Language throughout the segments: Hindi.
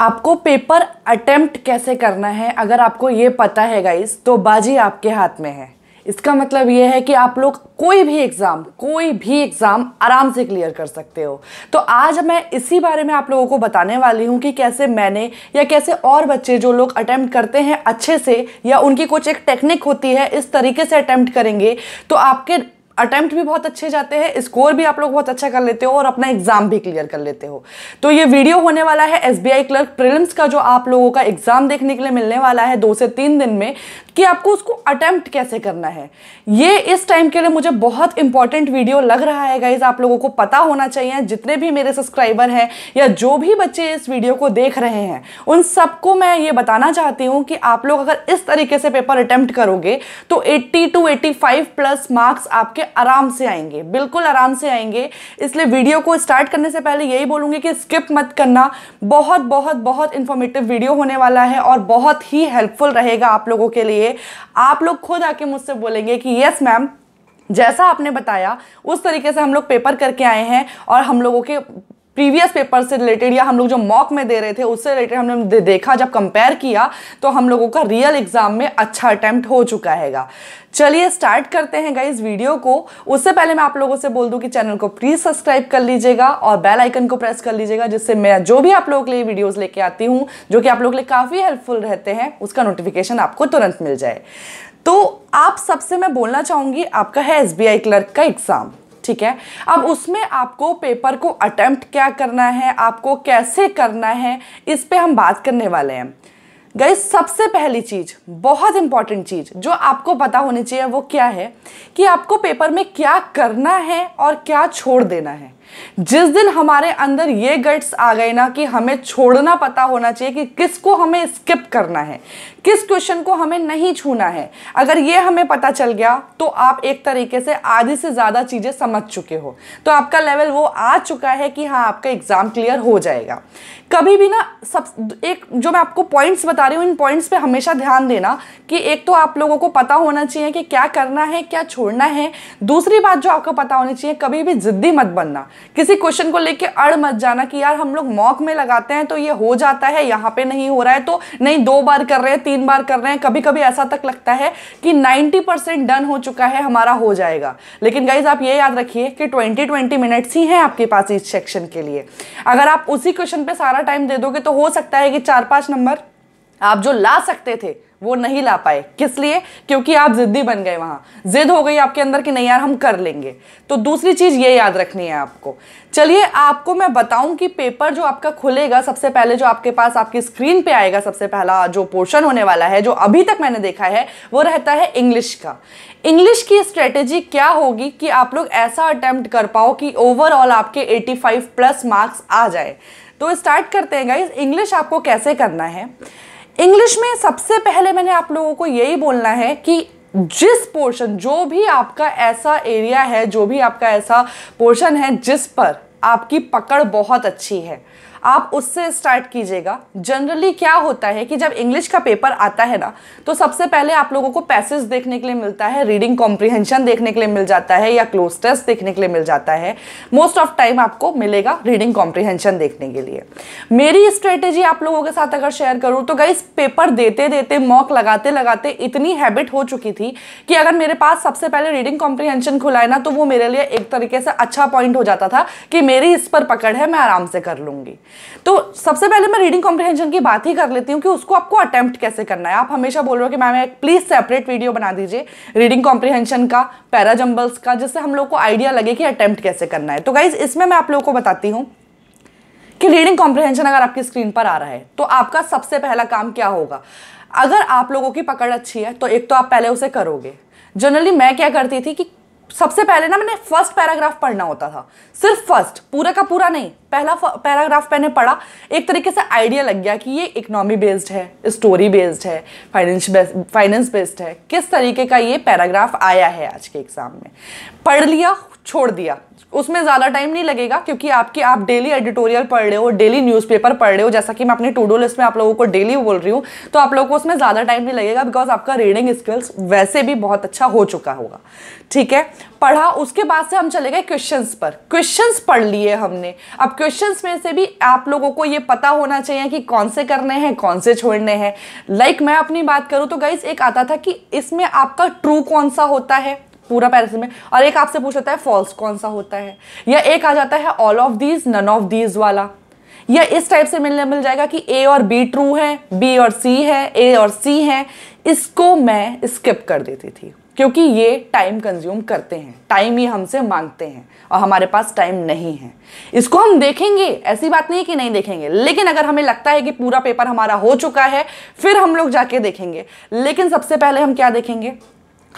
आपको पेपर अटेम्प्ट कैसे करना है अगर आपको ये पता है गाइस तो बाजी आपके हाथ में है इसका मतलब ये है कि आप लोग कोई भी एग्ज़ाम कोई भी एग्ज़ाम आराम से क्लियर कर सकते हो तो आज मैं इसी बारे में आप लोगों को बताने वाली हूँ कि कैसे मैंने या कैसे और बच्चे जो लोग अटैम्प्ट करते हैं अच्छे से या उनकी कुछ एक टेक्निक होती है इस तरीके से अटैम्प्ट करेंगे तो आपके अटैम्प्ट भी बहुत अच्छे जाते हैं स्कोर भी आप लोग बहुत अच्छा कर लेते हो और अपना एग्जाम भी क्लियर कर लेते हो तो ये वीडियो होने वाला है एस क्लर्क प्रिलिम्स का जो आप लोगों का एग्जाम देखने के लिए मिलने वाला है दो से तीन दिन में कि आपको उसको अटैम्प्ट कैसे करना है ये इस टाइम के लिए मुझे बहुत इंपॉर्टेंट वीडियो लग रहा है गाइज आप लोगों को पता होना चाहिए जितने भी मेरे सब्सक्राइबर हैं या जो भी बच्चे इस वीडियो को देख रहे हैं उन सबको मैं ये बताना चाहती हूँ कि आप लोग अगर इस तरीके से पेपर अटैम्प्ट करोगे तो एट्टी टू 85 प्लस मार्क्स आपके आराम से आएंगे बिल्कुल आराम से आएंगे इसलिए वीडियो को स्टार्ट करने से पहले यही बोलूंगी कि स्किप मत करना बहुत बहुत बहुत इंफॉर्मेटिव वीडियो होने वाला है और बहुत ही हेल्पफुल रहेगा आप लोगों के लिए आप लोग खुद आके मुझसे बोलेंगे कि यस मैम जैसा आपने बताया उस तरीके से हम लोग पेपर करके आए हैं और हम लोगों के प्रीवियस पेपर से रिलेटेड या हम लोग जो मॉक में दे रहे थे उससे रिलेटेड हमने दे, देखा जब कंपेयर किया तो हम लोगों का रियल एग्जाम में अच्छा अटैम्प्ट हो चुका हैगा चलिए स्टार्ट करते हैं गाइज वीडियो को उससे पहले मैं आप लोगों से बोल दूँ कि चैनल को प्लीज़ सब्सक्राइब कर लीजिएगा और बेल आइकन को प्रेस कर लीजिएगा जिससे मैं जो भी आप लोगों के लिए वीडियोज़ लेके आती हूँ जो कि आप लोगों के लिए काफ़ी हेल्पफुल रहते हैं उसका नोटिफिकेशन आपको तुरंत मिल जाए तो आप सबसे मैं बोलना चाहूँगी आपका है एस क्लर्क का एग्ज़ाम ठीक है अब उसमें आपको पेपर को अटैम्प्ट क्या करना है आपको कैसे करना है इस पर हम बात करने वाले हैं गई सबसे पहली चीज़ बहुत इंपॉर्टेंट चीज़ जो आपको पता होनी चाहिए वो क्या है कि आपको पेपर में क्या करना है और क्या छोड़ देना है जिस दिन हमारे अंदर ये गट्स आ गए ना कि हमें छोड़ना पता होना चाहिए कि किसको हमें स्किप करना है किस क्वेश्चन को हमें नहीं छूना है अगर ये हमें पता चल गया तो आप एक तरीके से आधी से ज़्यादा चीज़ें समझ चुके हो तो आपका लेवल वो आ चुका है कि हाँ आपका एग्ज़ाम क्लियर हो जाएगा कभी भी ना सब एक जो मैं आपको पॉइंट्स बता रही हूँ इन पॉइंट्स पे हमेशा ध्यान देना कि एक तो आप लोगों को पता होना चाहिए कि क्या करना है क्या छोड़ना है दूसरी बात जो आपको पता होनी चाहिए कभी भी ज़िद्दी मत बनना किसी क्वेश्चन को लेके अड़ मत जाना कि यार हम लोग मॉक में लगाते हैं तो ये हो जाता है यहाँ पे नहीं हो रहा है तो नहीं दो बार कर रहे हैं तीन बार कर रहे हैं कभी कभी ऐसा तक लगता है कि 90 परसेंट डन हो चुका है हमारा हो जाएगा लेकिन गाइज आप ये याद रखिए कि 20 20 मिनट्स ही हैं आपके पास इस सेक्शन के लिए अगर आप उसी क्वेश्चन पे सारा टाइम दे दोगे तो हो सकता है कि चार पाँच नंबर आप जो ला सकते थे वो नहीं ला पाए किस लिए क्योंकि आप ज़िद्दी बन गए वहां ज़िद हो गई आपके अंदर कि नहीं यार हम कर लेंगे तो दूसरी चीज़ ये याद रखनी है आपको चलिए आपको मैं बताऊं कि पेपर जो आपका खुलेगा सबसे पहले जो आपके पास आपकी स्क्रीन पे आएगा सबसे पहला जो पोर्शन होने वाला है जो अभी तक मैंने देखा है वो रहता है इंग्लिश का इंग्लिश की स्ट्रेटेजी क्या होगी कि आप लोग ऐसा अटैम्प्ट कर पाओ कि ओवरऑल आपके एटी प्लस मार्क्स आ जाए तो स्टार्ट करते हैं गाइज इंग्लिश आपको कैसे करना है इंग्लिश में सबसे पहले मैंने आप लोगों को यही बोलना है कि जिस पोर्शन जो भी आपका ऐसा एरिया है जो भी आपका ऐसा पोर्शन है जिस पर आपकी पकड़ बहुत अच्छी है आप उससे स्टार्ट कीजिएगा जनरली क्या होता है कि जब इंग्लिश का पेपर आता है ना तो सबसे पहले आप लोगों को पैसेज देखने के लिए मिलता है रीडिंग कॉम्प्रिहेंशन देखने के लिए मिल जाता है या क्लोज टेस्ट देखने के लिए मिल जाता है मोस्ट ऑफ टाइम आपको मिलेगा रीडिंग कॉम्प्रिहेंशन देखने के लिए मेरी स्ट्रेटेजी आप लोगों के साथ अगर शेयर करूँ तो गई पेपर देते देते मॉक लगाते लगाते इतनी हैबिट हो चुकी थी कि अगर मेरे पास सबसे पहले रीडिंग कॉम्प्रिहेंशन खुला है ना तो वो मेरे लिए एक तरीके से अच्छा पॉइंट हो जाता था कि मेरी इस पर पकड़ है मैं आराम से कर लूँगी तो सबसे पहले मैं रीडिंग कॉम्प्रिहेंशन की बात ही कर लेती हूँ कि उसको आपको अटैम्प्ट कैसे करना है आप हमेशा बोल रहे हो कि मैम एक प्लीज़ सेपरेट वीडियो बना दीजिए रीडिंग कॉम्प्रिहेंशन का पैराजम्बल्स का जिससे हम लोग को आइडिया लगे कि अटैम्प्ट कैसे करना है तो गाइज इसमें मैं आप लोगों को बताती हूँ कि रीडिंग कॉम्प्रिहेंशन अगर आपकी स्क्रीन पर आ रहा है तो आपका सबसे पहला काम क्या होगा अगर आप लोगों की पकड़ अच्छी है तो एक तो आप पहले उसे करोगे जनरली मैं क्या करती थी कि सबसे पहले ना मैंने फर्स्ट पैराग्राफ पढ़ना होता था सिर्फ फर्स्ट पूरा का पूरा नहीं पहला पैराग्राफ मैंने पढ़ा एक तरीके से आइडिया लग गया कि ये इकोनॉमी बेस्ड है स्टोरी बेस्ड है फाइनेंस फाइनेंस बेस्ड है किस तरीके का ये पैराग्राफ आया है आज के एग्ज़ाम में पढ़ लिया छोड़ दिया उसमें ज़्यादा टाइम नहीं लगेगा क्योंकि आपकी आप डेली एडिटोरियल पढ़ रहे हो डेली न्यूज़पेपर पढ़ रहे हो जैसा कि मैं अपनी टू डू लिस्ट में आप लोगों को डेली बोल रही हूँ तो आप लोगों को उसमें ज़्यादा टाइम नहीं लगेगा बिकॉज आपका रीडिंग स्किल्स वैसे भी बहुत अच्छा हो चुका होगा ठीक है पढ़ा उसके बाद से हम चले गए क्वेश्चन पर क्वेश्चन पढ़ लिए हमने अब क्वेश्चन में से भी आप लोगों को ये पता होना चाहिए कि कौन से करने हैं कौन से छोड़ने हैं लाइक like मैं अपनी बात करूँ तो गाइज एक आता था कि इसमें आपका ट्रू कौन सा होता है पूरा पैराग्राफ में और एक आपसे पूछ लेता है फॉल्स कौन सा होता है या एक आ जाता है all of these none of these वाला या इस टाइप से मिलने मिल जाएगा कि ए और बी ट्रू है बी और सी है ए और सी है इसको मैं स्किप कर देती थी क्योंकि ये टाइम कंज्यूम करते हैं टाइम ही हमसे मांगते हैं और हमारे पास टाइम नहीं है इसको हम देखेंगे ऐसी बात नहीं कि नहीं देखेंगे लेकिन अगर हमें लगता है कि पूरा पेपर हमारा हो चुका है फिर हम लोग जाके देखेंगे लेकिन सबसे पहले हम क्या देखेंगे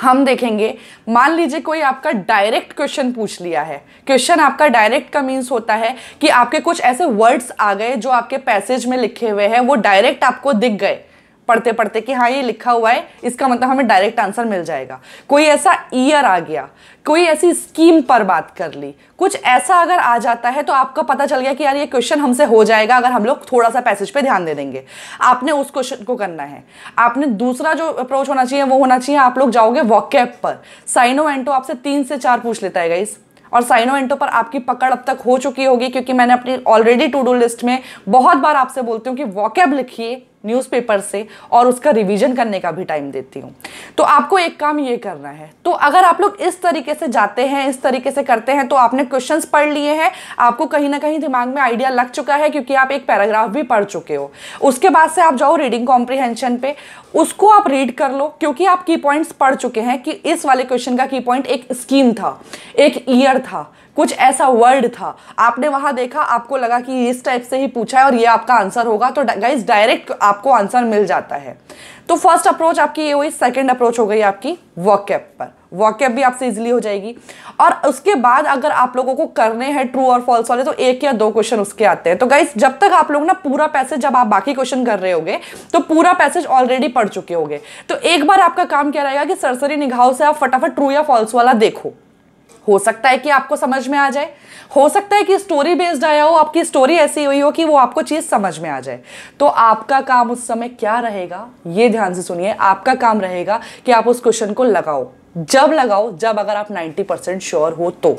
हम देखेंगे मान लीजिए कोई आपका डायरेक्ट क्वेश्चन पूछ लिया है क्वेश्चन आपका डायरेक्ट का मीन्स होता है कि आपके कुछ ऐसे वर्ड्स आ गए जो आपके पैसेज में लिखे हुए हैं वो डायरेक्ट आपको दिख गए पढ़ते पढ़ते कि हाँ ये लिखा हुआ है इसका मतलब हमें डायरेक्ट आंसर मिल जाएगा कोई ऐसा ईयर आ गया कोई ऐसी स्कीम पर बात कर ली कुछ ऐसा अगर आ जाता है तो आपको पता चल गया कि यार ये क्वेश्चन हमसे हो जाएगा अगर हम लोग थोड़ा सा पैसेज पे ध्यान दे देंगे आपने उस क्वेश्चन को करना है आपने दूसरा जो अप्रोच होना चाहिए वो होना चाहिए आप लोग जाओगे वॉकैप पर साइनो एंटो आपसे तीन से चार पूछ लेता है इस और साइनो एंटो पर आपकी पकड़ अब तक हो चुकी होगी क्योंकि मैंने अपनी ऑलरेडी टू डू लिस्ट में बहुत बार आपसे बोलती हूँ कि वॉकैब लिखिए न्यूज़पेपर से और उसका रिवीजन करने का भी टाइम देती हूँ तो आपको एक काम ये करना है तो अगर आप लोग इस तरीके से जाते हैं इस तरीके से करते हैं तो आपने क्वेश्चंस पढ़ लिए हैं आपको कहीं ना कहीं दिमाग में आइडिया लग चुका है क्योंकि आप एक पैराग्राफ भी पढ़ चुके हो उसके बाद से आप जाओ रीडिंग कॉम्प्रिहेंशन पे उसको आप रीड कर लो क्योंकि आप की पॉइंट्स पढ़ चुके हैं कि इस वाले क्वेश्चन का की पॉइंट एक स्कीम था एक ईयर था कुछ ऐसा वर्ड था आपने वहां देखा आपको लगा कि इस टाइप से ही पूछा है और ये आपका आंसर होगा तो गाइज डायरेक्ट आपको आंसर मिल जाता है तो फर्स्ट अप्रोच आपकी ये हुई सेकेंड अप्रोच हो गई आपकी वॉकअप पर वॉकअप भी आपसे इजिली हो जाएगी और उसके बाद अगर आप लोगों को करने हैं ट्रू और फॉल्स वाले तो एक या दो क्वेश्चन उसके आते हैं तो गाइज जब तक आप लोग ना पूरा पैसेज जब आप बाकी क्वेश्चन कर रहे होंगे तो पूरा पैसेज ऑलरेडी पढ़ चुके होंगे तो एक बार आपका काम क्या रहेगा कि सरसरी निगाहों से आप फटाफट ट्रू या फॉल्स वाला देखो हो सकता है कि आपको समझ में आ जाए हो सकता है कि स्टोरी बेस्ड आया हो आपकी स्टोरी ऐसी हुई हो कि वो आपको चीज़ समझ में आ जाए तो आपका काम उस समय क्या रहेगा ये ध्यान से सुनिए आपका काम रहेगा कि आप उस क्वेश्चन को लगाओ जब लगाओ जब अगर आप 90 परसेंट श्योर हो तो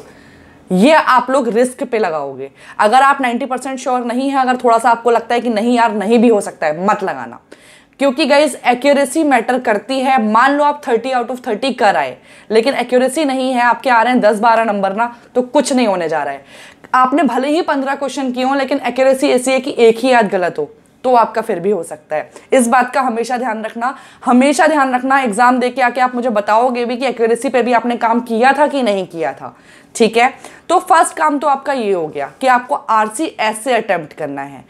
ये आप लोग रिस्क पे लगाओगे अगर आप 90 परसेंट श्योर नहीं है अगर थोड़ा सा आपको लगता है कि नहीं यार नहीं भी हो सकता है मत लगाना क्योंकि गाइज एक्यूरेसी मैटर करती है मान लो आप 30 आउट ऑफ 30 कर आए लेकिन एक्यूरेसी नहीं है आपके आ रहे हैं 10-12 नंबर ना तो कुछ नहीं होने जा रहा है आपने भले ही 15 क्वेश्चन किए हों लेकिन एक्यूरेसी ऐसी है कि एक ही याद गलत हो तो आपका फिर भी हो सकता है इस बात का हमेशा ध्यान रखना हमेशा ध्यान रखना एग्जाम दे के आके आप मुझे बताओगे भी कि एक्यूरेसी पे भी आपने काम किया था कि नहीं किया था ठीक है तो फर्स्ट काम तो आपका ये हो गया कि आपको आरसी ऐसे अटेम्प्ट करना है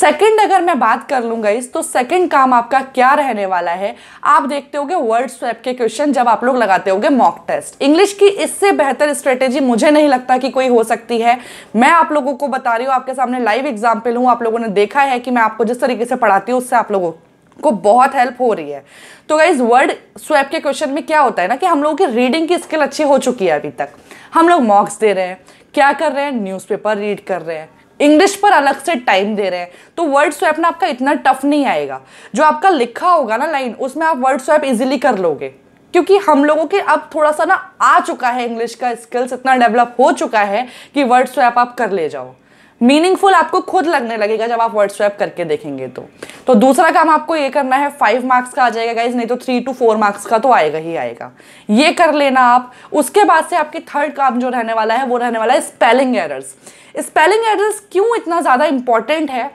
सेकंड अगर मैं बात कर लूँगा इस तो सेकंड काम आपका क्या रहने वाला है आप देखते गए वर्ड स्वैप के क्वेश्चन जब आप लोग लगाते होगे मॉक टेस्ट इंग्लिश की इससे बेहतर स्ट्रेटेजी मुझे नहीं लगता कि कोई हो सकती है मैं आप लोगों को बता रही हूँ आपके सामने लाइव एग्जाम्पल हूँ आप लोगों ने देखा है कि मैं आपको जिस तरीके से पढ़ाती हूँ उससे आप लोगों को बहुत हेल्प हो रही है तो गाइज वर्ड स्वैप के क्वेश्चन में क्या होता है ना कि हम लोगों की रीडिंग की स्किल अच्छी हो चुकी है अभी तक हम लोग मॉक्स दे रहे हैं क्या कर रहे हैं न्यूज़पेपर रीड कर रहे हैं इंग्लिश पर अलग से टाइम दे रहे हैं तो वर्ड स्वैप ना आपका इतना टफ नहीं आएगा जो आपका लिखा होगा ना लाइन उसमें आप वर्ड स्वैप इजिली कर लोगे क्योंकि हम लोगों के अब थोड़ा सा ना आ चुका है इंग्लिश का स्किल्स इतना डेवलप हो चुका है कि वर्ड स्वैप आप कर ले जाओ मीनिंगफुल आपको खुद लगने लगेगा जब आप वर्ड स्वैप करके देखेंगे तो तो दूसरा काम आपको ये करना है फाइव मार्क्स का आ जाएगा गाइज नहीं तो थ्री टू फोर मार्क्स का तो आएगा ही आएगा ये कर लेना आप उसके बाद से आपकी थर्ड काम जो रहने वाला है वो रहने वाला है स्पेलिंग एरर्स स्पेलिंग एरर्स क्यों इतना ज़्यादा इंपॉर्टेंट है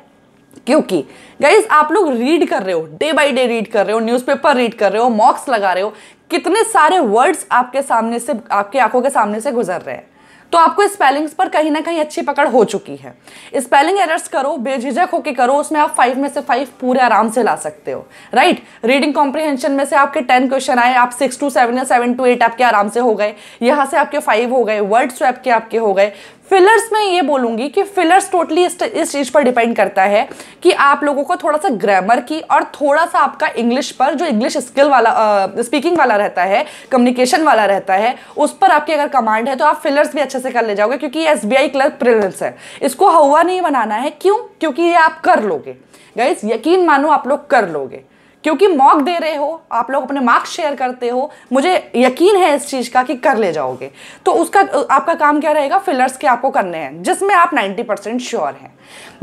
क्योंकि गाइज आप लोग रीड कर रहे हो डे बाई डे रीड कर रहे हो न्यूज़पेपर रीड कर रहे हो मॉक्स लगा रहे हो कितने सारे वर्ड्स आपके सामने से आपके आंखों के सामने से गुजर रहे हैं तो आपको स्पेलिंग्स पर कहीं ना कहीं अच्छी पकड़ हो चुकी है स्पेलिंग एरर्स करो बेझिझक होके करो उसमें आप फाइव में से फाइव पूरे आराम से ला सकते हो राइट रीडिंग कॉम्प्रिहेंशन में से आपके टेन क्वेश्चन आए आप सिक्स टू सेवन या सेवन टू एट आपके आराम से हो गए यहाँ से आपके फाइव हो गए वर्ड स्वैप के आपके हो गए फिलर्स में ये बोलूँगी कि फिलर्स टोटली इस इस चीज़ पर डिपेंड करता है कि आप लोगों को थोड़ा सा ग्रामर की और थोड़ा सा आपका इंग्लिश पर जो इंग्लिश स्किल वाला स्पीकिंग वाला रहता है कम्युनिकेशन वाला रहता है उस पर आपकी अगर कमांड है तो आप फिलर्स भी अच्छे से कर ले जाओगे क्योंकि S B I clerk prelims है इसको हवा नहीं बनाना है क्यों क्योंकि ये आप कर लोगे गाइज यकीन मानो आप लोग कर लोगे क्योंकि मॉक दे रहे हो आप लोग अपने मार्क्स शेयर करते हो मुझे यकीन है इस चीज़ का कि कर ले जाओगे तो उसका आपका काम क्या रहेगा फिलर्स के आपको करने हैं जिसमें आप 90 परसेंट श्योर हैं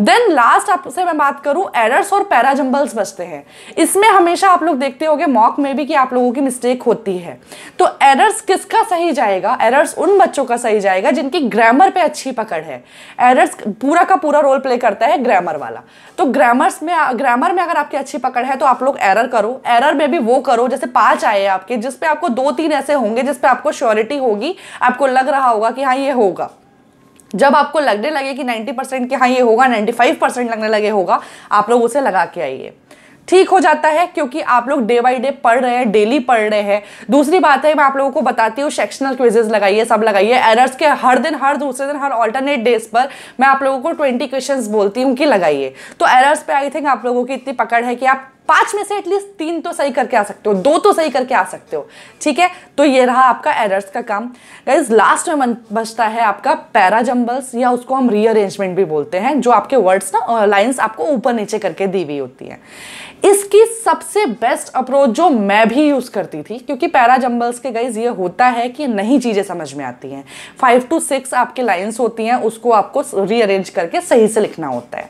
देन लास्ट आपसे मैं बात करूं एरर्स और पैराजम्बल्स बचते हैं इसमें हमेशा आप लोग देखते होगे मॉक में भी कि आप लोगों की मिस्टेक होती है तो एरर्स किसका सही जाएगा एरर्स उन बच्चों का सही जाएगा जिनकी ग्रामर पे अच्छी पकड़ है एरर्स पूरा का पूरा रोल प्ले करता है ग्रामर वाला तो ग्रामर्स में ग्रामर में अगर आपकी अच्छी पकड़ है तो आप लोग एरर करो एरर में भी वो करो जैसे पांच आए आपके जिसपे आपको दो तीन ऐसे होंगे जिसपे आपको श्योरिटी होगी आपको लग रहा होगा कि हाँ ये होगा जब आपको लगने लगे कि 90 परसेंट कि हाँ ये होगा 95 परसेंट लगने लगे होगा आप लोग उसे लगा के आइए ठीक हो जाता है क्योंकि आप लोग डे बाई डे पढ़ रहे हैं डेली पढ़ रहे हैं दूसरी बात है मैं आप लोगों को बताती हूँ सेक्शनल क्विजेज लगाइए सब लगाइए एरर्स के हर दिन हर दूसरे दिन हर अल्टरनेट डेज पर मैं आप लोगों को ट्वेंटी क्वेश्चंस बोलती हूँ कि लगाइए तो एरर्स पे आई थिंक आप लोगों की इतनी पकड़ है कि आप पांच में से एटलीस्ट तीन तो सही करके आ सकते हो दो तो सही करके आ सकते हो ठीक है तो ये रहा आपका एरर्स का काम गाइज लास्ट में बचता है आपका जम्बल्स या उसको हम रीअरेंजमेंट भी बोलते हैं जो आपके वर्ड्स ना लाइन्स आपको ऊपर नीचे करके दी हुई होती हैं इसकी सबसे बेस्ट अप्रोच जो मैं भी यूज़ करती थी क्योंकि जम्बल्स के गाइज ये होता है कि नई चीज़ें समझ में आती हैं फाइव टू सिक्स आपके लाइन्स होती हैं उसको आपको रीअरेंज करके सही से लिखना होता है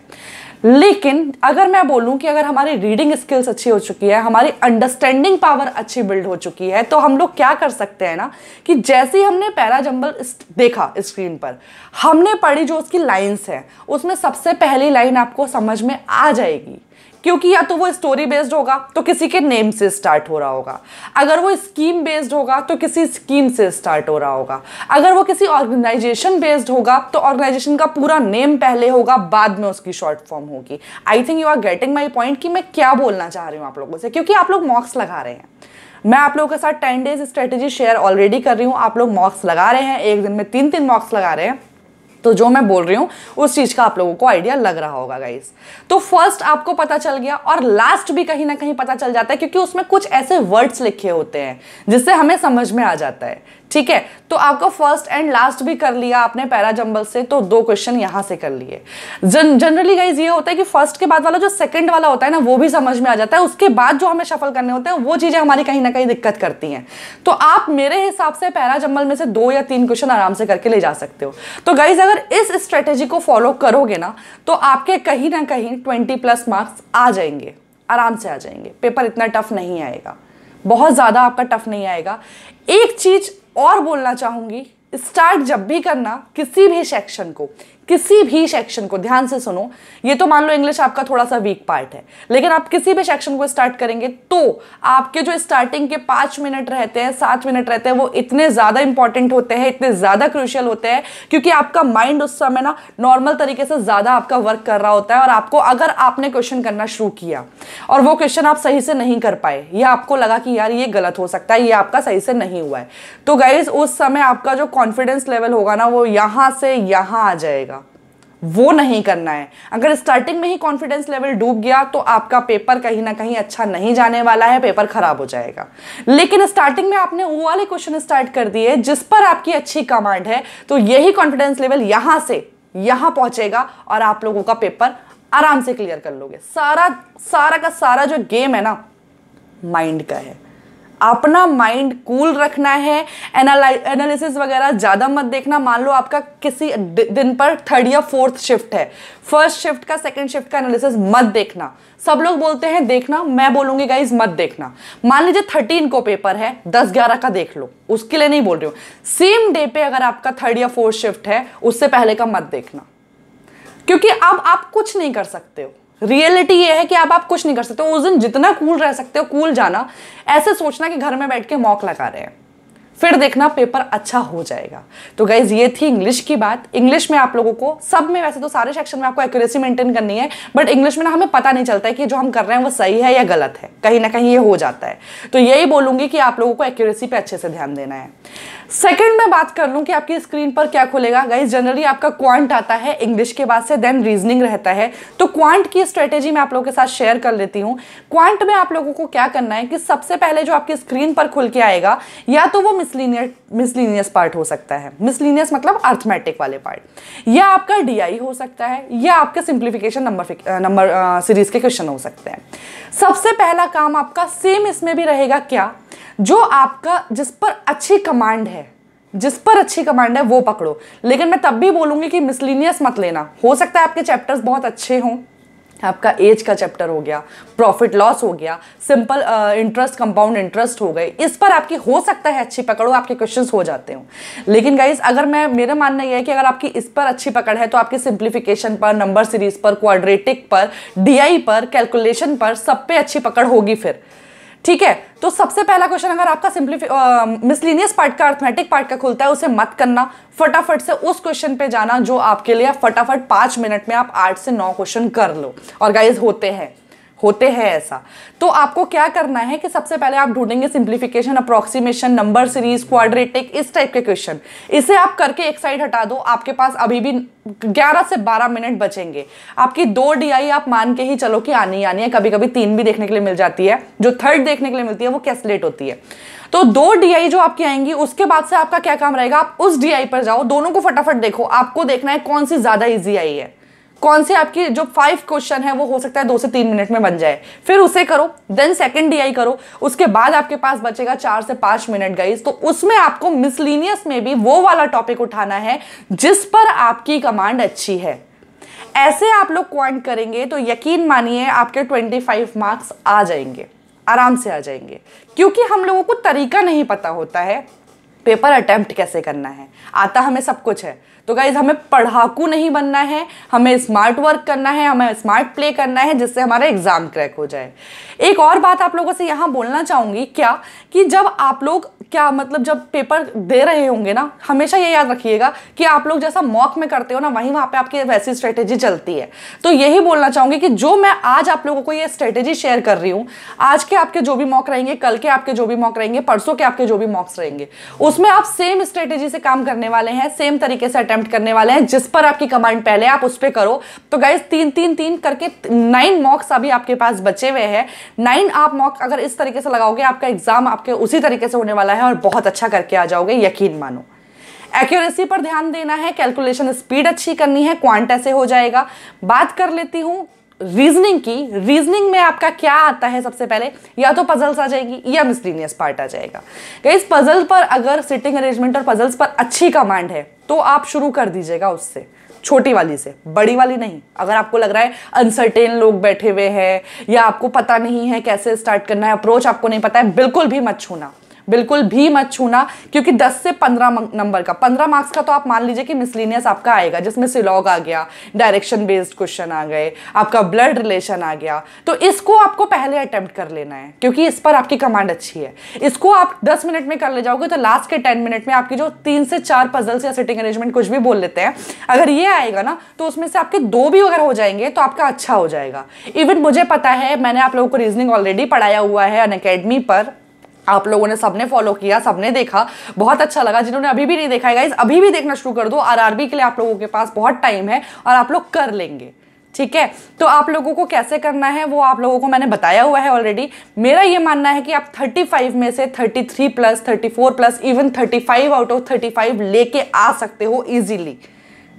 लेकिन अगर मैं बोलूँ कि अगर हमारी रीडिंग स्किल्स अच्छी हो चुकी है हमारी अंडरस्टैंडिंग पावर अच्छी बिल्ड हो चुकी है तो हम लोग क्या कर सकते हैं ना कि जैसे ही हमने जंबल देखा स्क्रीन पर हमने पढ़ी जो उसकी लाइन्स हैं उसमें सबसे पहली लाइन आपको समझ में आ जाएगी क्योंकि या तो वो स्टोरी बेस्ड होगा तो किसी के नेम से स्टार्ट हो रहा होगा अगर वो स्कीम बेस्ड होगा तो किसी स्कीम से स्टार्ट हो रहा होगा अगर वो किसी ऑर्गेनाइजेशन बेस्ड होगा तो ऑर्गेनाइजेशन का पूरा नेम पहले होगा बाद में उसकी शॉर्ट फॉर्म होगी I think you are getting my point कि मैं क्या बोलना चाह रही हूँ आप लोगों से क्योंकि आप लोग मॉक्स लगा रहे हैं मैं आप लोगों के साथ ten days strategy share already कर रही हूँ आप लोग मॉक्स लगा रहे हैं एक दिन में तीन तीन मॉक्स लगा रहे हैं तो जो मैं बोल रही हूँ उस चीज़ का आप लोगों को आइडिया लग रहा होगा गाइस तो फर्स्ट आपको पता चल गया और लास्ट भी कहीं ना कहीं पता चल जाता है क्योंकि उसमें कुछ ऐसे वर्ड्स लिखे होते हैं जिससे हमें समझ में आ जाता है ठीक है तो आपको फर्स्ट एंड लास्ट भी कर लिया आपने पैरा जंबल से तो दो क्वेश्चन यहां से कर लिए जन, जनरली गाइज ये होता है कि फर्स्ट के बाद वाला जो सेकंड वाला होता है ना वो भी समझ में आ जाता है उसके बाद जो हमें शफल करने होते हैं वो चीज़ें हमारी कहीं ना कहीं दिक्कत करती हैं तो आप मेरे हिसाब से पैरा जंबल में से दो या तीन क्वेश्चन आराम से करके ले जा सकते हो तो गाइज अगर अगर इस स्ट्रेटेजी को फॉलो करोगे ना तो आपके कहीं ना कहीं ट्वेंटी प्लस मार्क्स आ जाएंगे आराम से आ जाएंगे पेपर इतना टफ नहीं आएगा बहुत ज़्यादा आपका टफ नहीं आएगा एक चीज़ और बोलना चाहूँगी स्टार्ट जब भी करना किसी भी सेक्शन को किसी भी सेक्शन को ध्यान से सुनो ये तो मान लो इंग्लिश आपका थोड़ा सा वीक पार्ट है लेकिन आप किसी भी सेक्शन को स्टार्ट करेंगे तो आपके जो स्टार्टिंग के पांच मिनट रहते हैं सात मिनट रहते हैं वो इतने ज़्यादा इंपॉर्टेंट होते हैं इतने ज़्यादा क्रूशियल होते हैं क्योंकि आपका माइंड उस समय ना नॉर्मल तरीके से ज़्यादा आपका वर्क कर रहा होता है और आपको अगर आपने क्वेश्चन करना शुरू किया और वो क्वेश्चन आप सही से नहीं कर पाए या आपको लगा कि यार ये गलत हो सकता है ये आपका सही से नहीं हुआ है तो गाइज उस समय आपका जो कॉन्फिडेंस लेवल होगा ना वो यहाँ से यहाँ आ जाएगा वो नहीं करना है अगर स्टार्टिंग में ही कॉन्फिडेंस लेवल डूब गया तो आपका पेपर कहीं ना कहीं अच्छा नहीं जाने वाला है पेपर खराब हो जाएगा लेकिन स्टार्टिंग में आपने वो वाले क्वेश्चन स्टार्ट कर दिए जिस पर आपकी अच्छी कमांड है तो यही कॉन्फिडेंस लेवल यहां से यहां पहुंचेगा और आप लोगों का पेपर आराम से क्लियर कर लोगे सारा सारा का सारा जो गेम है ना माइंड का है अपना माइंड कूल cool रखना है एनालिसिस वगैरह ज़्यादा मत देखना मान लो आपका किसी दिन पर थर्ड या फोर्थ शिफ्ट है फर्स्ट शिफ्ट का सेकंड शिफ्ट का एनालिसिस मत देखना सब लोग बोलते हैं देखना मैं बोलूंगी गाइज मत देखना मान लीजिए थर्टीन को पेपर है दस ग्यारह का देख लो उसके लिए नहीं बोल रही हूँ सेम डे पे अगर आपका थर्ड या फोर्थ शिफ्ट है उससे पहले का मत देखना क्योंकि अब आप कुछ नहीं कर सकते हो रियलिटी ये है कि आप, आप कुछ नहीं कर सकते उस दिन जितना कूल रह सकते हो कूल जाना ऐसे सोचना कि घर में बैठ के मॉक लगा रहे हैं फिर देखना पेपर अच्छा हो जाएगा तो गाइज ये थी इंग्लिश की बात इंग्लिश में आप लोगों को सब में वैसे तो सारे सेक्शन में आपको एक्यूरेसी मेंटेन करनी है बट इंग्लिश में ना हमें पता नहीं चलता है कि जो हम कर रहे हैं वो सही है या गलत है कहीं ना कहीं ये हो जाता है तो यही बोलूंगी कि आप लोगों को एक्यूरेसी पर अच्छे से ध्यान देना है सेकंड मैं बात कर लूँ कि आपकी स्क्रीन पर क्या खुलेगा गाइज जनरली आपका क्वांट आता है इंग्लिश के बाद से देन रीजनिंग रहता है तो क्वांट की स्ट्रेटेजी मैं आप लोगों के साथ शेयर कर लेती हूँ क्वांट में आप लोगों को क्या करना है कि सबसे पहले जो आपकी स्क्रीन पर खुल के आएगा या तो वो मिसलिनियस मिसलिनियस पार्ट हो सकता है मिसलिनियस मतलब अर्थमेटिक वाले पार्ट या आपका डी हो सकता है या आपके सिंप्लीफिकेशन नंबर नंबर सीरीज के क्वेश्चन हो सकते हैं सबसे पहला काम आपका सेम इसमें भी रहेगा क्या जो आपका जिस पर अच्छी कमांड है जिस पर अच्छी कमांड है वो पकड़ो लेकिन मैं तब भी बोलूंगी कि मिसलिनियस मत लेना हो सकता है आपके चैप्टर्स बहुत अच्छे हों आपका एज का चैप्टर हो गया प्रॉफिट लॉस हो गया सिंपल इंटरेस्ट कंपाउंड इंटरेस्ट हो गए इस पर आपकी हो सकता है अच्छी पकड़ो आपके क्वेश्चंस हो जाते हो लेकिन गाइज अगर मैं मेरा मानना यह है कि अगर आपकी इस पर अच्छी पकड़ है तो आपकी सिंप्लीफिकेशन पर नंबर सीरीज पर क्वाड्रेटिक पर डीआई पर कैलकुलेशन पर सब पे अच्छी पकड़ होगी फिर ठीक है तो सबसे पहला क्वेश्चन अगर आपका सिंप्लीफी मिसलिनियस पार्ट का अर्थमेटिक पार्ट का खुलता है उसे मत करना फटाफट से उस क्वेश्चन पे जाना जो आपके लिए फटाफट पांच मिनट में आप आठ से नौ क्वेश्चन कर लो और गाइज होते हैं होते हैं ऐसा तो आपको क्या करना है कि सबसे पहले आप ढूंढेंगे simplification approximation number series quadratic इस टाइप के क्वेश्चन इसे आप करके एक साइड हटा दो आपके पास अभी भी 11 से 12 मिनट बचेंगे आपकी दो डीआई आप मान के ही चलो कि आनी आनी है कभी कभी तीन भी देखने के लिए मिल जाती है जो थर्ड देखने के लिए मिलती है वो कैसलेट होती है तो दो डीआई जो आपकी आएंगी उसके बाद से आपका क्या काम रहेगा आप उस डीआई पर जाओ दोनों को फटाफट देखो आपको देखना है कौन सी ज़्यादा ईजी आई है कौन से आपके जो फाइव क्वेश्चन है वो हो सकता है दो से तीन मिनट में बन जाए फिर उसे करो देन सेकेंड डी करो उसके बाद आपके पास बचेगा चार से पांच मिनट गाइज तो उसमें आपको मिसलिनियस में भी वो वाला टॉपिक उठाना है जिस पर आपकी कमांड अच्छी है ऐसे आप लोग क्वांट करेंगे तो यकीन मानिए आपके 25 मार्क्स आ जाएंगे आराम से आ जाएंगे क्योंकि हम लोगों को तरीका नहीं पता होता है पेपर अटैम्प्ट कैसे करना है आता हमें सब कुछ है तो गाइज हमें पढ़ाकू नहीं बनना है हमें स्मार्ट वर्क करना है हमें स्मार्ट प्ले करना है जिससे हमारा एग्ज़ाम क्रैक हो जाए एक और बात आप लोगों से यहाँ बोलना चाहूंगी क्या कि जब आप लोग क्या मतलब जब पेपर दे रहे होंगे ना हमेशा ये याद रखिएगा कि आप लोग जैसा मॉक में करते हो ना वहीं वहाँ पे आपकी वैसी स्ट्रेटेजी चलती है तो यही बोलना चाहूँगी कि जो मैं आज आप लोगों को ये स्ट्रेटेजी शेयर कर रही हूँ आज के आपके जो भी मॉक रहेंगे कल के आपके जो भी मॉक रहेंगे परसों के आपके जो भी मॉक्स रहेंगे उसमें आप सेम स्ट्रेटेजी से काम करने वाले हैं सेम तरीके से अटैम्प्ट करने वाले हैं जिस पर आपकी कमांड पहले आप उस पर करो तो गाइज तीन तीन तीन करके नाइन मॉक्स अभी आपके पास बचे हुए हैं नाइन आप मॉक अगर इस तरीके से लगाओगे आपका एग्जाम आपके उसी तरीके से होने वाला है और बहुत अच्छा करके आ जाओगे यकीन मानो एक्यूरेसी पर ध्यान देना है कैलकुलेशन स्पीड अच्छी करनी है क्वांट ऐसे हो जाएगा बात कर लेती हूँ रीजनिंग की रीजनिंग में आपका क्या आता है सबसे पहले या तो पजल्स आ जाएगी या मिसलिनियस पार्ट आ जाएगा इस पजल पर अगर सिटिंग अरेंजमेंट और पजल्स पर अच्छी कमांड है तो आप शुरू कर दीजिएगा उससे छोटी वाली से बड़ी वाली नहीं अगर आपको लग रहा है अनसर्टेन लोग बैठे हुए हैं या आपको पता नहीं है कैसे स्टार्ट करना है अप्रोच आपको नहीं पता है बिल्कुल भी मत छूना बिल्कुल भी मत छूना क्योंकि 10 से 15 नंबर का 15 मार्क्स का तो आप मान लीजिए कि मिसलिनियस आपका आएगा जिसमें सिलॉग आ गया डायरेक्शन बेस्ड क्वेश्चन आ गए आपका ब्लड रिलेशन आ गया तो इसको आपको पहले अटैम्प्ट कर लेना है क्योंकि इस पर आपकी कमांड अच्छी है इसको आप दस मिनट में कर ले जाओगे तो लास्ट के टेन मिनट में आपकी जो तीन से चार पजल्स या सिटिंग अरेंजमेंट कुछ भी बोल लेते हैं अगर ये आएगा ना तो उसमें से आपके दो भी अगर हो जाएंगे तो आपका अच्छा हो जाएगा इवन मुझे पता है मैंने आप लोगों को रीजनिंग ऑलरेडी पढ़ाया हुआ है अन पर आप लोगों ने सबने फॉलो किया सबने देखा बहुत अच्छा लगा जिन्होंने अभी भी नहीं देखा है गाइज अभी भी देखना शुरू कर दो आरआरबी के लिए आप लोगों के पास बहुत टाइम है और आप लोग कर लेंगे ठीक है तो आप लोगों को कैसे करना है वो आप लोगों को मैंने बताया हुआ है ऑलरेडी मेरा ये मानना है कि आप 35 में से 33 plus 34 plus even 35 out of 35 लेके आ सकते हो इजीली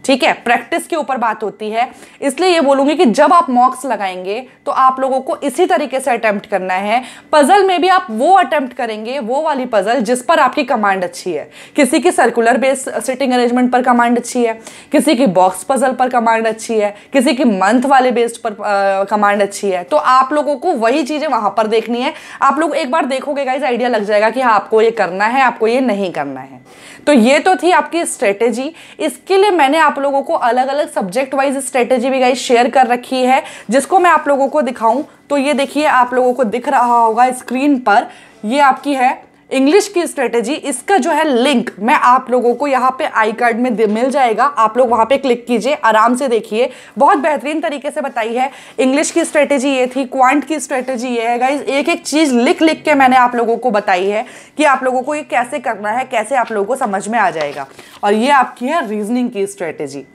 ठीक है प्रैक्टिस के ऊपर बात होती है इसलिए ये बोलूंगी कि जब आप मॉक्स लगाएंगे तो आप लोगों को इसी तरीके से अटेम्प्ट करना है पजल में भी आप वो अटेम्प्ट करेंगे वो वाली पजल जिस पर आपकी कमांड अच्छी है किसी की सर्कुलर बेस सिटिंग अरेंजमेंट पर कमांड अच्छी है किसी की बॉक्स पजल पर कमांड अच्छी है किसी की मंथ वाले बेस्ड पर कमांड अच्छी है तो आप लोगों को वही चीज़ें वहां पर देखनी है आप लोग एक बार देखोगे का आइडिया लग जाएगा कि हाँ, आपको ये करना है आपको ये नहीं करना है तो ये तो थी आपकी स्ट्रेटेजी इसके लिए मैंने आप लोगों को अलग अलग सब्जेक्ट वाइज स्ट्रेटेजी भी गाइज शेयर कर रखी है जिसको मैं आप लोगों को दिखाऊं तो ये देखिए आप लोगों को दिख रहा होगा स्क्रीन पर ये आपकी है इंग्लिश की स्ट्रेटेजी इसका जो है लिंक मैं आप लोगों को यहाँ पे आई कार्ड में मिल जाएगा आप लोग वहाँ पे क्लिक कीजिए आराम से देखिए बहुत बेहतरीन तरीके से बताई है इंग्लिश की स्ट्रेटेजी ये थी क्वांट की स्ट्रेटेजी ये है गाइज एक एक चीज़ लिख लिख के मैंने आप लोगों को बताई है कि आप लोगों को ये कैसे करना है कैसे आप लोगों को समझ में आ जाएगा और ये आपकी है रीजनिंग की स्ट्रेटेजी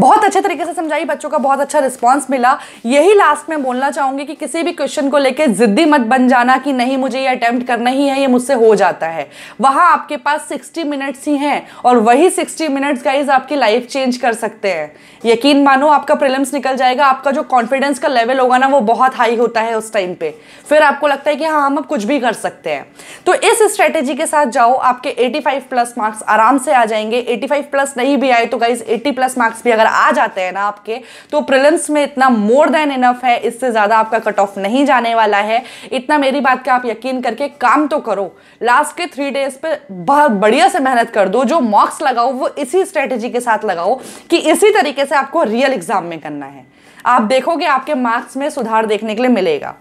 बहुत अच्छे तरीके से समझाई बच्चों का बहुत अच्छा रिस्पांस मिला यही लास्ट में बोलना चाहूंगी कि किसी भी क्वेश्चन को लेकर ज़िद्दी मत बन जाना कि नहीं मुझे ये अटेम्प्ट करना ही है ये मुझसे हो जाता है वहां आपके पास 60 मिनट्स ही हैं और वही 60 मिनट्स गाइज आपकी लाइफ चेंज कर सकते हैं यकीन मानो आपका प्रिलिम्स निकल जाएगा आपका जो कॉन्फिडेंस का लेवल होगा ना वो बहुत हाई होता है उस टाइम पे फिर आपको लगता है कि हाँ हम अब कुछ भी कर सकते हैं तो इस स्ट्रेटेजी के साथ जाओ आपके एटी प्लस मार्क्स आराम से आ जाएंगे एटी प्लस नहीं भी आए तो गाइज 80 प्लस मार्क्स भी अगर अगर आ जाते हैं ना आपके तो प्रिलिम्स में इतना मोर देन इनफ है इससे ज़्यादा आपका कट ऑफ नहीं जाने वाला है इतना मेरी बात का आप यकीन करके काम तो करो लास्ट के थ्री डेज पे बहुत बढ़िया से मेहनत कर दो जो मार्क्स लगाओ वो इसी स्ट्रेटेजी के साथ लगाओ कि इसी तरीके से आपको रियल एग्जाम में करना है आप देखोगे आपके मार्क्स में सुधार देखने के लिए मिलेगा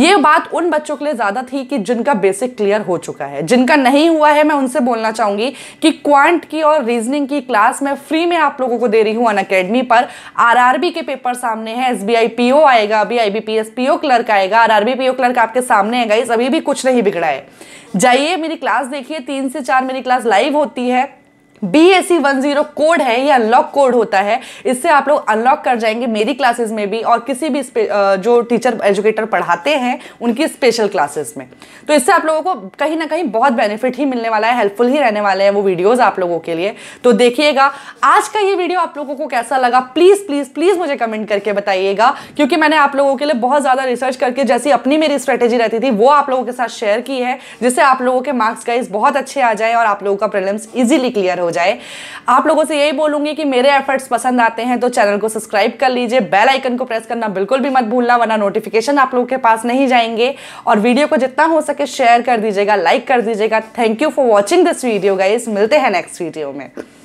ये बात उन बच्चों के लिए ज़्यादा थी कि जिनका बेसिक क्लियर हो चुका है जिनका नहीं हुआ है मैं उनसे बोलना चाहूँगी कि क्वांट की और रीजनिंग की क्लास मैं फ्री में आप लोगों को दे रही हूँ अकेडमी पर आरआरबी के पेपर सामने है एसबीआई पीओ आएगा अभी आईबीपीएस पीओ क्लर्क आएगा आरआरबी पीओ क्लर्क आपके सामने है गाइस अभी भी कुछ नहीं बिगड़ा है जाइए मेरी क्लास देखिए तीन से चार मेरी क्लास लाइव होती है B S C one zero code है ये अनलॉक कोड होता है इससे आप लोग अनलॉक कर जाएंगे मेरी क्लासेस में भी और किसी भी जो टीचर एजुकेटर पढ़ाते हैं उनकी स्पेशल क्लासेस में तो इससे आप लोगों को कहीं ना कहीं बहुत बेनिफिट ही मिलने वाला है हेल्पफुल ही रहने वाले हैं वो वीडियोज़ आप लोगों के लिए तो देखिएगा आज का ये वीडियो आप लोगों को कैसा लगा प्लीज़ प्लीज़ प्लीज़ मुझे कमेंट करके बताइएगा क्योंकि मैंने आप लोगों के लिए बहुत ज़्यादा रिसर्च करके जैसी अपनी मेरी स्ट्रेटेजी रहती थी वो आप लोगों के साथ शेयर की है जिससे आप लोगों के मार्क्स गाइज बहुत अच्छे आ जाए और आप लोगों का प्रॉब्लम्स ईजिली क्लियर हो हो जाए आप लोगों से यही बोलूंगी कि मेरे एफर्ट्स पसंद आते हैं तो चैनल को सब्सक्राइब कर लीजिए बेल आइकन को प्रेस करना बिल्कुल भी मत भूलना वरना नोटिफिकेशन आप लोगों के पास नहीं जाएंगे और वीडियो को जितना हो सके शेयर कर दीजिएगा लाइक कर दीजिएगा thank you for watching this video guys मिलते हैं नेक्स्ट वीडियो में